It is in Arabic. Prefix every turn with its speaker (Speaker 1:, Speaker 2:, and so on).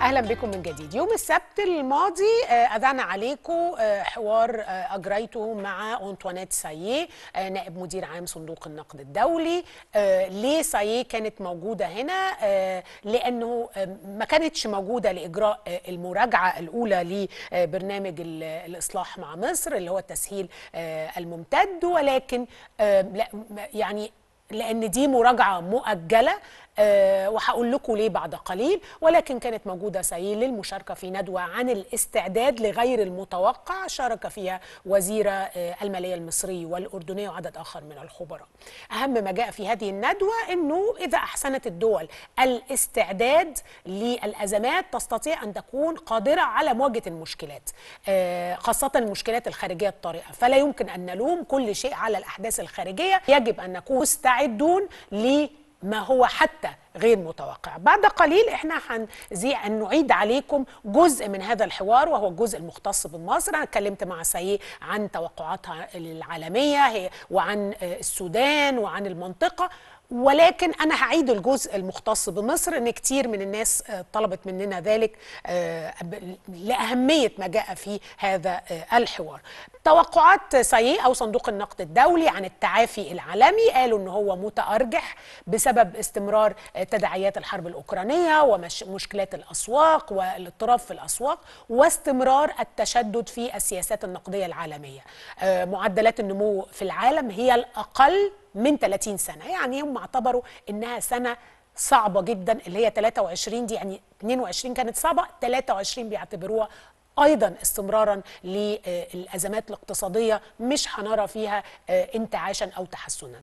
Speaker 1: اهلا بكم من جديد يوم السبت الماضي آه، اذعنا عليكم آه، حوار آه، اجريته مع انطوانيت ساييه نائب مدير عام صندوق النقد الدولي ليه ساييه كانت موجوده هنا لانه ما كانتش موجوده لاجراء المراجعه الاولى لبرنامج الاصلاح مع مصر اللي هو التسهيل الممتد ولكن يعني لأن دي مراجعة مؤجلة أه وهقول لكم ليه بعد قليل ولكن كانت موجودة سيل للمشاركة في ندوة عن الاستعداد لغير المتوقع شارك فيها وزير آه، المالية المصري والأردنية وعدد آخر من الخبراء أهم ما جاء في هذه الندوة أنه إذا أحسنت الدول الاستعداد للأزمات تستطيع أن تكون قادرة على مواجهة المشكلات أه خاصة المشكلات الخارجية الطارئة فلا يمكن أن نلوم كل شيء على الأحداث الخارجية يجب أن نكون مستعدين مستعدون لما هو حتى غير متوقع بعد قليل احنا هنزيع ان نعيد عليكم جزء من هذا الحوار وهو الجزء المختص بمصر انا اتكلمت مع سي عن توقعاتها العالميه وعن السودان وعن المنطقه ولكن انا هعيد الجزء المختص بمصر ان كتير من الناس آه، طلبت مننا ذلك آه، لاهميه ما جاء في هذا آه، الحوار توقعات سايي او صندوق النقد الدولي عن التعافي العالمي قالوا ان هو متارجح بسبب استمرار تداعيات الحرب الاوكرانيه ومشكلات الاسواق والاضطراب في الاسواق واستمرار التشدد في السياسات النقديه العالميه معدلات النمو في العالم هي الاقل من 30 سنه يعني هم اعتبروا انها سنه صعبه جدا اللي هي 23 دي يعني 22 كانت صعبه 23 بيعتبروها ايضا استمرارا للازمات الاقتصاديه مش هنرى فيها آه، انتعاشا او تحسنا